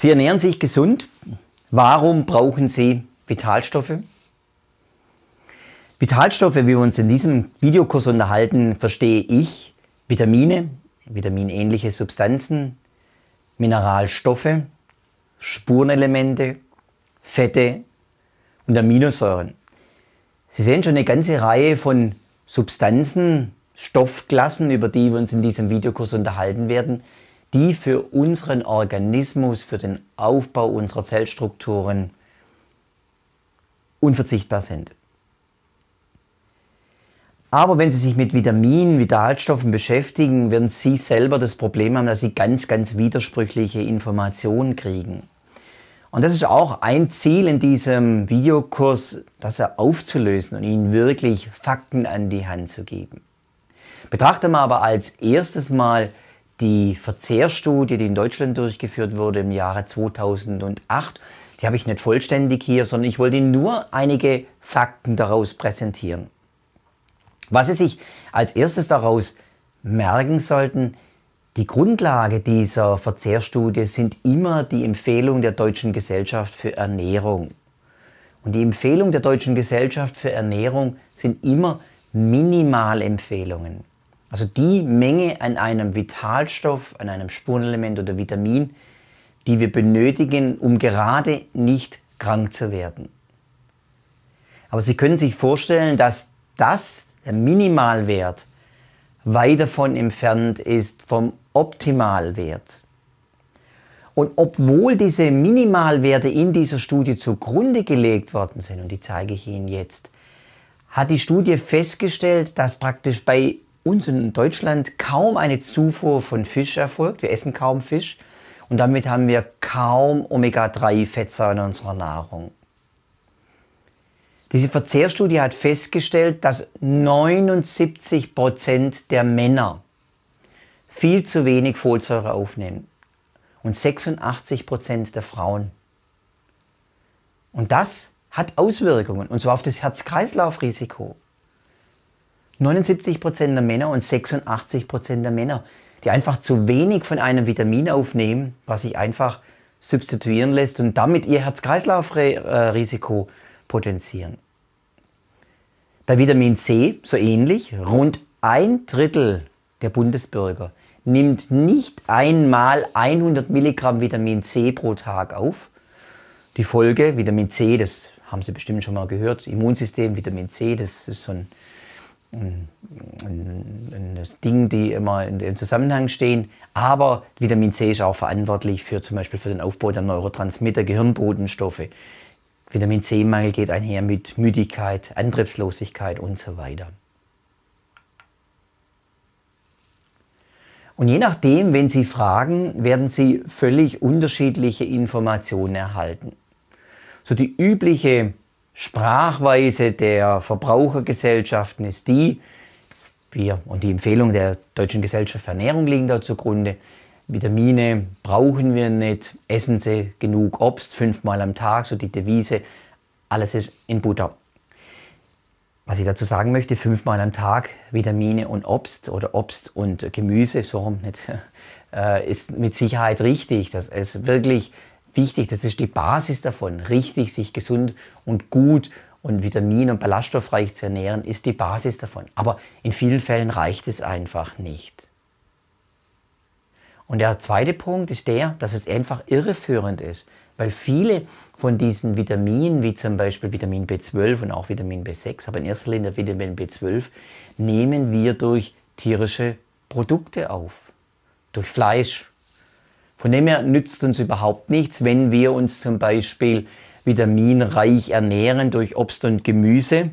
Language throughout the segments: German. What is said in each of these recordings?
Sie ernähren sich gesund. Warum brauchen Sie Vitalstoffe? Vitalstoffe, wie wir uns in diesem Videokurs unterhalten, verstehe ich Vitamine, vitaminähnliche Substanzen, Mineralstoffe, Spurenelemente, Fette und Aminosäuren. Sie sehen schon eine ganze Reihe von Substanzen, Stoffklassen, über die wir uns in diesem Videokurs unterhalten werden, die für unseren Organismus, für den Aufbau unserer Zellstrukturen unverzichtbar sind. Aber wenn Sie sich mit Vitaminen, Vitalstoffen beschäftigen, werden Sie selber das Problem haben, dass Sie ganz, ganz widersprüchliche Informationen kriegen. Und das ist auch ein Ziel in diesem Videokurs, das er aufzulösen und Ihnen wirklich Fakten an die Hand zu geben. Betrachten wir aber als erstes mal die Verzehrstudie, die in Deutschland durchgeführt wurde im Jahre 2008, die habe ich nicht vollständig hier, sondern ich wollte nur einige Fakten daraus präsentieren. Was Sie sich als erstes daraus merken sollten, die Grundlage dieser Verzehrstudie sind immer die Empfehlungen der Deutschen Gesellschaft für Ernährung. Und die Empfehlungen der Deutschen Gesellschaft für Ernährung sind immer Minimalempfehlungen. Also die Menge an einem Vitalstoff, an einem Spurenelement oder Vitamin, die wir benötigen, um gerade nicht krank zu werden. Aber Sie können sich vorstellen, dass das der Minimalwert weit davon entfernt ist vom Optimalwert. Und obwohl diese Minimalwerte in dieser Studie zugrunde gelegt worden sind, und die zeige ich Ihnen jetzt, hat die Studie festgestellt, dass praktisch bei uns in Deutschland kaum eine Zufuhr von Fisch erfolgt. Wir essen kaum Fisch und damit haben wir kaum Omega-3-Fettsäuren in unserer Nahrung. Diese Verzehrstudie hat festgestellt, dass 79 Prozent der Männer viel zu wenig Folsäure aufnehmen und 86 Prozent der Frauen. Und das hat Auswirkungen, und zwar auf das Herz-Kreislauf-Risiko. 79 der Männer und 86 der Männer, die einfach zu wenig von einem Vitamin aufnehmen, was sich einfach substituieren lässt und damit ihr Herz-Kreislauf-Risiko potenzieren. Bei Vitamin C so ähnlich, rund ein Drittel der Bundesbürger nimmt nicht einmal 100 Milligramm Vitamin C pro Tag auf. Die Folge, Vitamin C, das haben Sie bestimmt schon mal gehört, Immunsystem, Vitamin C, das ist so ein das Ding, die immer im Zusammenhang stehen. Aber Vitamin C ist auch verantwortlich für zum Beispiel für den Aufbau der Neurotransmitter, Gehirnbotenstoffe. Vitamin C-Mangel geht einher mit Müdigkeit, Antriebslosigkeit und so weiter. Und je nachdem, wenn Sie fragen, werden Sie völlig unterschiedliche Informationen erhalten. So die übliche Sprachweise der Verbrauchergesellschaften ist die, wir und die Empfehlung der Deutschen Gesellschaft für Ernährung liegen da zugrunde, Vitamine brauchen wir nicht, essen sie genug Obst fünfmal am Tag, so die Devise, alles ist in Butter. Was ich dazu sagen möchte, fünfmal am Tag Vitamine und Obst oder Obst und Gemüse, so rum nicht, äh, ist mit Sicherheit richtig. Das ist wirklich wichtig. Das ist die Basis davon. Richtig sich gesund und gut und vitamin- und ballaststoffreich zu ernähren, ist die Basis davon. Aber in vielen Fällen reicht es einfach nicht. Und der zweite Punkt ist der, dass es einfach irreführend ist, weil viele von diesen Vitaminen, wie zum Beispiel Vitamin B12 und auch Vitamin B6, aber in erster Linie Vitamin B12, nehmen wir durch tierische Produkte auf. Durch Fleisch, von dem her nützt uns überhaupt nichts, wenn wir uns zum Beispiel vitaminreich ernähren durch Obst und Gemüse,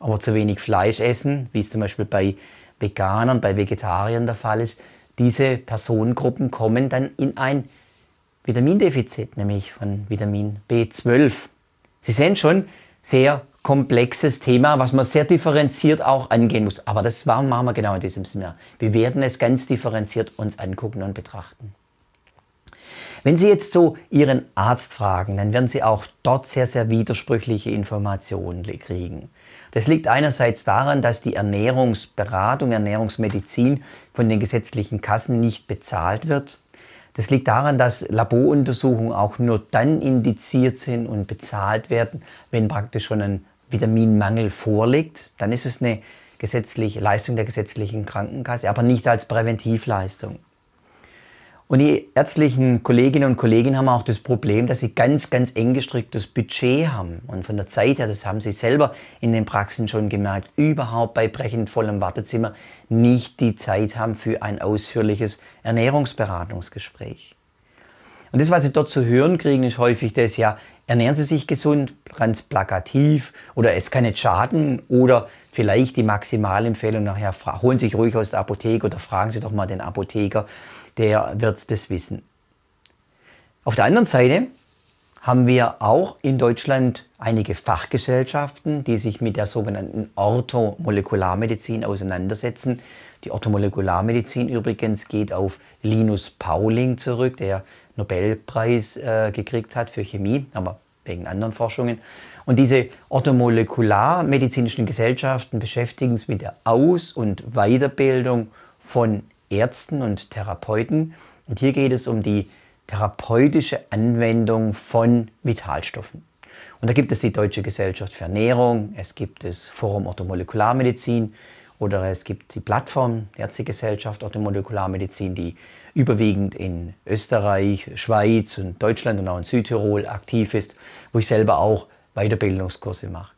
aber zu wenig Fleisch essen, wie es zum Beispiel bei Veganern, bei Vegetariern der Fall ist. Diese Personengruppen kommen dann in ein Vitamindefizit, nämlich von Vitamin B12. Sie sehen schon, sehr komplexes Thema, was man sehr differenziert auch angehen muss. Aber das machen wir genau in diesem Seminar. Wir werden es ganz differenziert uns angucken und betrachten. Wenn Sie jetzt so Ihren Arzt fragen, dann werden Sie auch dort sehr, sehr widersprüchliche Informationen kriegen. Das liegt einerseits daran, dass die Ernährungsberatung, Ernährungsmedizin von den gesetzlichen Kassen nicht bezahlt wird. Das liegt daran, dass Laboruntersuchungen auch nur dann indiziert sind und bezahlt werden, wenn praktisch schon ein Vitaminmangel vorliegt. Dann ist es eine gesetzliche Leistung der gesetzlichen Krankenkasse, aber nicht als Präventivleistung. Und die ärztlichen Kolleginnen und Kollegen haben auch das Problem, dass sie ganz, ganz eng gestricktes Budget haben. Und von der Zeit her, das haben sie selber in den Praxen schon gemerkt, überhaupt bei brechend vollem Wartezimmer nicht die Zeit haben für ein ausführliches Ernährungsberatungsgespräch. Und das, was Sie dort zu hören kriegen, ist häufig das, ja, ernähren Sie sich gesund, ganz plakativ oder es kann nicht schaden oder vielleicht die Maximalempfehlung nachher, holen Sie sich ruhig aus der Apotheke oder fragen Sie doch mal den Apotheker, der wird das wissen. Auf der anderen Seite haben wir auch in Deutschland einige Fachgesellschaften, die sich mit der sogenannten Orthomolekularmedizin auseinandersetzen. Die Orthomolekularmedizin übrigens geht auf Linus Pauling zurück, der Nobelpreis äh, gekriegt hat für Chemie, aber wegen anderen Forschungen. Und diese orthomolekularmedizinischen Gesellschaften beschäftigen sich mit der Aus- und Weiterbildung von Ärzten und Therapeuten. Und hier geht es um die therapeutische Anwendung von Vitalstoffen. Und da gibt es die Deutsche Gesellschaft für Ernährung, es gibt das Forum Orthomolekularmedizin, oder es gibt die Plattform der Ärztegesellschaft der Molekularmedizin, die überwiegend in Österreich, Schweiz und Deutschland und auch in Südtirol aktiv ist, wo ich selber auch Weiterbildungskurse mache.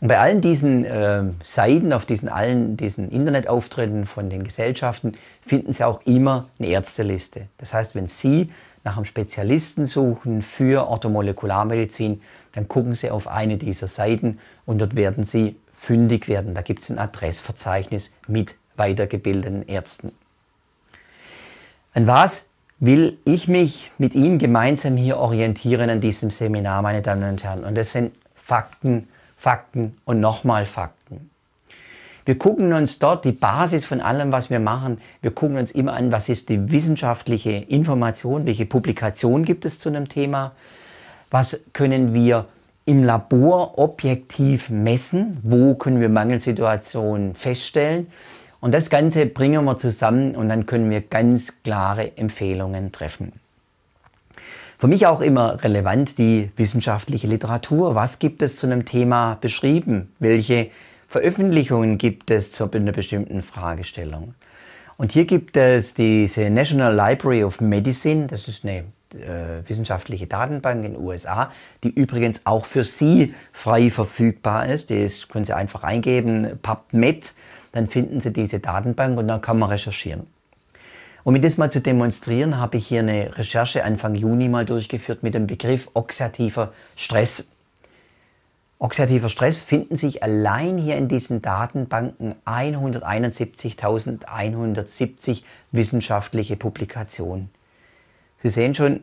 Und bei allen diesen äh, Seiten, auf diesen allen diesen Internetauftritten von den Gesellschaften finden Sie auch immer eine Ärzteliste. Das heißt, wenn Sie nach einem Spezialisten suchen für Orthomolekularmedizin, dann gucken Sie auf eine dieser Seiten und dort werden Sie fündig werden. Da gibt es ein Adressverzeichnis mit weitergebildeten Ärzten. An was will ich mich mit Ihnen gemeinsam hier orientieren an diesem Seminar, meine Damen und Herren? Und das sind Fakten, Fakten und nochmal Fakten. Wir gucken uns dort die Basis von allem, was wir machen. Wir gucken uns immer an, was ist die wissenschaftliche Information, welche Publikation gibt es zu einem Thema, was können wir im Labor objektiv messen, wo können wir Mangelsituationen feststellen. Und das Ganze bringen wir zusammen und dann können wir ganz klare Empfehlungen treffen. Für mich auch immer relevant die wissenschaftliche Literatur. Was gibt es zu einem Thema beschrieben? Welche Veröffentlichungen gibt es zu einer bestimmten Fragestellung? Und hier gibt es diese National Library of Medicine, das ist eine äh, wissenschaftliche Datenbank in den USA, die übrigens auch für Sie frei verfügbar ist. Das können Sie einfach eingeben, PubMed, dann finden Sie diese Datenbank und dann kann man recherchieren. Um Ihnen das mal zu demonstrieren, habe ich hier eine Recherche Anfang Juni mal durchgeführt mit dem Begriff oxidativer Stress. Oxidativer Stress finden sich allein hier in diesen Datenbanken 171.170 wissenschaftliche Publikationen. Sie sehen schon,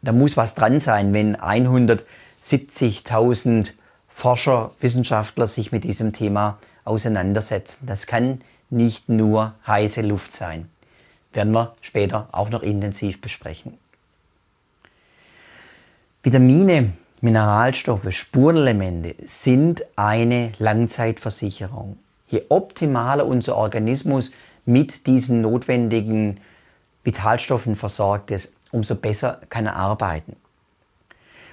da muss was dran sein, wenn 170.000 Forscher, Wissenschaftler sich mit diesem Thema auseinandersetzen. Das kann nicht nur heiße Luft sein. Werden wir später auch noch intensiv besprechen. Vitamine Mineralstoffe, Spurenelemente sind eine Langzeitversicherung. Je optimaler unser Organismus mit diesen notwendigen Vitalstoffen versorgt ist, umso besser kann er arbeiten.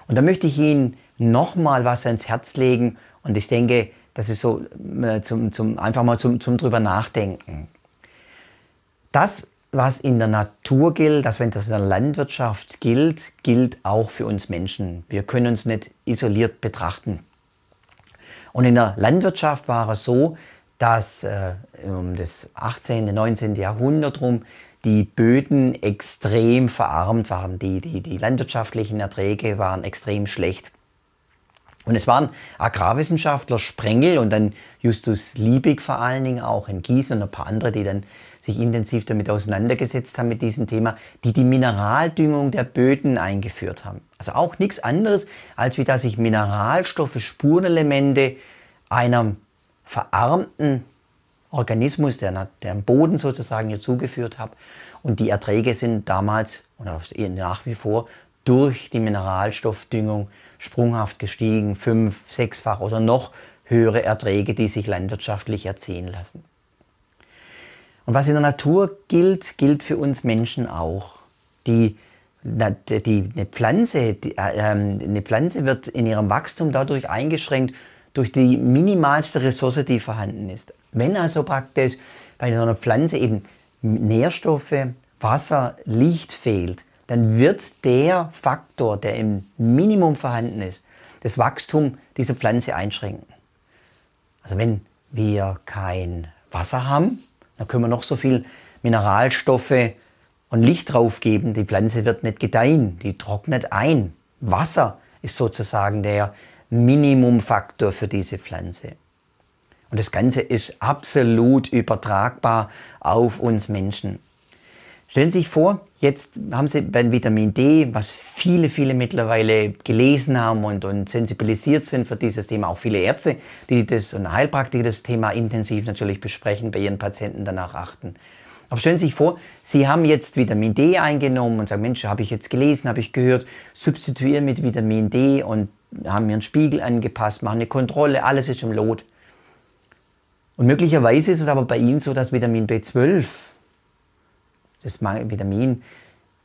Und da möchte ich Ihnen nochmal was ans Herz legen und ich denke, das ist so äh, zum, zum, einfach mal zum, zum drüber nachdenken. Das, was in der Natur gilt, das, wenn das in der Landwirtschaft gilt, gilt auch für uns Menschen. Wir können uns nicht isoliert betrachten. Und in der Landwirtschaft war es so, dass äh, um das 18., 19. Jahrhundert rum die Böden extrem verarmt waren. Die, die, die landwirtschaftlichen Erträge waren extrem schlecht. Und es waren Agrarwissenschaftler, Sprengel und dann Justus Liebig vor allen Dingen auch in Gießen und ein paar andere, die dann sich intensiv damit auseinandergesetzt haben mit diesem Thema, die die Mineraldüngung der Böden eingeführt haben. Also auch nichts anderes, als wie dass ich Mineralstoffe, Spurenelemente einem verarmten Organismus, der, der am Boden sozusagen hier zugeführt habe. Und die Erträge sind damals und nach wie vor durch die Mineralstoffdüngung sprunghaft gestiegen, fünf, sechsfach oder noch höhere Erträge, die sich landwirtschaftlich erzielen lassen. Und was in der Natur gilt, gilt für uns Menschen auch. Die, die, die eine, Pflanze, die, äh, ähm, eine Pflanze wird in ihrem Wachstum dadurch eingeschränkt, durch die minimalste Ressource, die vorhanden ist. Wenn also praktisch bei einer Pflanze eben Nährstoffe, Wasser, Licht fehlt, dann wird der Faktor, der im Minimum vorhanden ist, das Wachstum dieser Pflanze einschränken. Also wenn wir kein Wasser haben, dann können wir noch so viel Mineralstoffe und Licht draufgeben. Die Pflanze wird nicht gedeihen, die trocknet ein. Wasser ist sozusagen der Minimumfaktor für diese Pflanze. Und das Ganze ist absolut übertragbar auf uns Menschen. Stellen Sie sich vor, jetzt haben Sie beim Vitamin D, was viele, viele mittlerweile gelesen haben und, und sensibilisiert sind für dieses Thema, auch viele Ärzte, die das und Heilpraktiker das Thema intensiv natürlich besprechen, bei ihren Patienten danach achten. Aber stellen Sie sich vor, Sie haben jetzt Vitamin D eingenommen und sagen, Mensch, habe ich jetzt gelesen, habe ich gehört, substituieren mit Vitamin D und haben Ihren Spiegel angepasst, machen eine Kontrolle, alles ist im Lot. Und möglicherweise ist es aber bei Ihnen so, dass Vitamin B12 das Vitamin,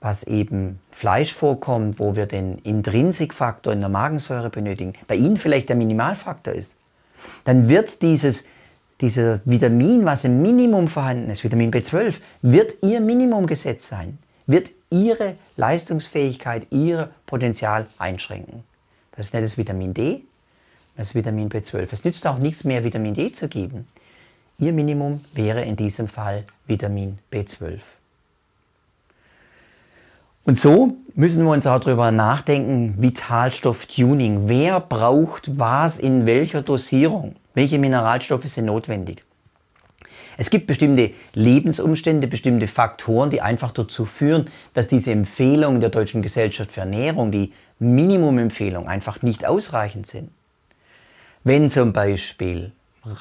was eben Fleisch vorkommt, wo wir den Intrinsikfaktor in der Magensäure benötigen, bei Ihnen vielleicht der Minimalfaktor ist, dann wird dieses dieser Vitamin, was im Minimum vorhanden ist, Vitamin B12, wird Ihr Minimum gesetzt sein, wird Ihre Leistungsfähigkeit, Ihr Potenzial einschränken. Das ist nicht das Vitamin D, das ist Vitamin B12. Es nützt auch nichts mehr, Vitamin D zu geben. Ihr Minimum wäre in diesem Fall Vitamin B12. Und so müssen wir uns auch darüber nachdenken, Vitalstoff-Tuning. Wer braucht was in welcher Dosierung? Welche Mineralstoffe sind notwendig? Es gibt bestimmte Lebensumstände, bestimmte Faktoren, die einfach dazu führen, dass diese Empfehlungen der Deutschen Gesellschaft für Ernährung, die Minimumempfehlung, einfach nicht ausreichend sind. Wenn zum Beispiel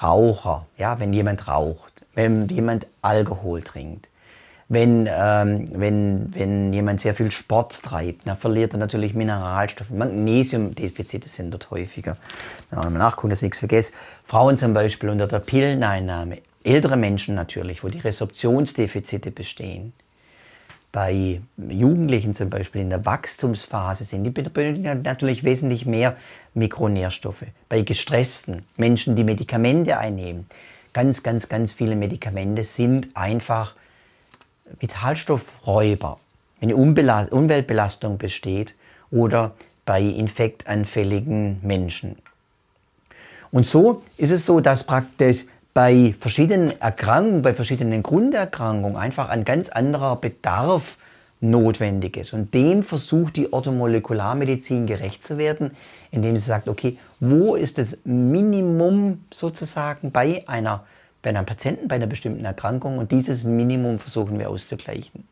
Raucher, ja, wenn jemand raucht, wenn jemand Alkohol trinkt, wenn, ähm, wenn, wenn jemand sehr viel Sport treibt, dann verliert er natürlich Mineralstoffe. Magnesiumdefizite sind dort häufiger. Wenn man nachgucken, dass ich nichts vergesse. Frauen zum Beispiel unter der Pilleneinnahme. Ältere Menschen natürlich, wo die Resorptionsdefizite bestehen. Bei Jugendlichen zum Beispiel in der Wachstumsphase sind, die benötigen natürlich wesentlich mehr Mikronährstoffe. Bei gestressten Menschen, die Medikamente einnehmen, ganz, ganz, ganz viele Medikamente sind einfach Vitalstoffräuber, wenn eine Umweltbelastung besteht oder bei infektanfälligen Menschen. Und so ist es so, dass praktisch bei verschiedenen Erkrankungen, bei verschiedenen Grunderkrankungen einfach ein ganz anderer Bedarf notwendig ist. Und dem versucht die Orthomolekularmedizin gerecht zu werden, indem sie sagt, okay, wo ist das Minimum sozusagen bei einer bei einem Patienten bei einer bestimmten Erkrankung und dieses Minimum versuchen wir auszugleichen.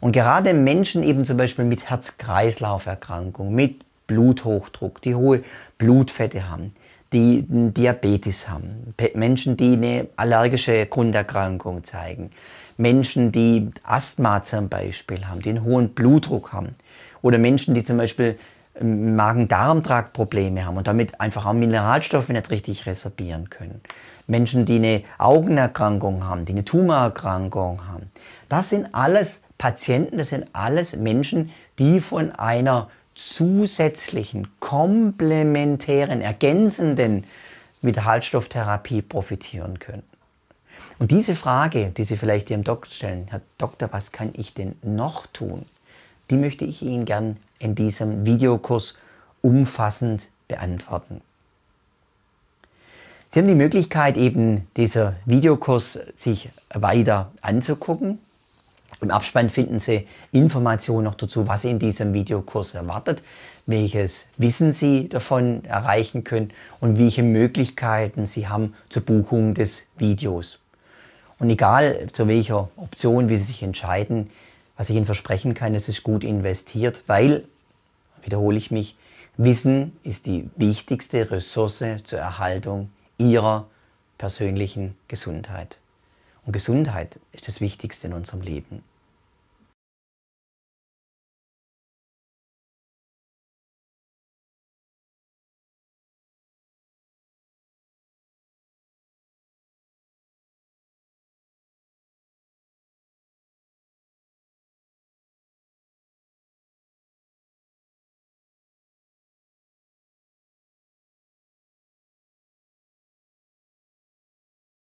Und gerade Menschen eben zum Beispiel mit Herz-Kreislauf-Erkrankung, mit Bluthochdruck, die hohe Blutfette haben, die Diabetes haben, Menschen, die eine allergische Grunderkrankung zeigen, Menschen, die Asthma zum Beispiel haben, die einen hohen Blutdruck haben oder Menschen, die zum Beispiel ähm, Magen-Darm-Trakt-Probleme haben und damit einfach auch Mineralstoffe nicht richtig resorbieren können. Menschen, die eine Augenerkrankung haben, die eine Tumorerkrankung haben. Das sind alles Patienten, das sind alles Menschen, die von einer zusätzlichen, komplementären, ergänzenden Vitalstofftherapie profitieren können. Und diese Frage, die Sie vielleicht Ihrem Doktor stellen, Herr Doktor, was kann ich denn noch tun? Die möchte ich Ihnen gern in diesem Videokurs umfassend beantworten. Sie haben die Möglichkeit, eben dieser Videokurs sich weiter anzugucken. Im Abspann finden Sie Informationen noch dazu, was Sie in diesem Videokurs erwartet, welches Wissen Sie davon erreichen können und welche Möglichkeiten Sie haben zur Buchung des Videos. Und egal zu welcher Option, wie Sie sich entscheiden, was ich Ihnen versprechen kann, es ist gut investiert, weil, wiederhole ich mich, Wissen ist die wichtigste Ressource zur Erhaltung ihrer persönlichen Gesundheit. Und Gesundheit ist das Wichtigste in unserem Leben.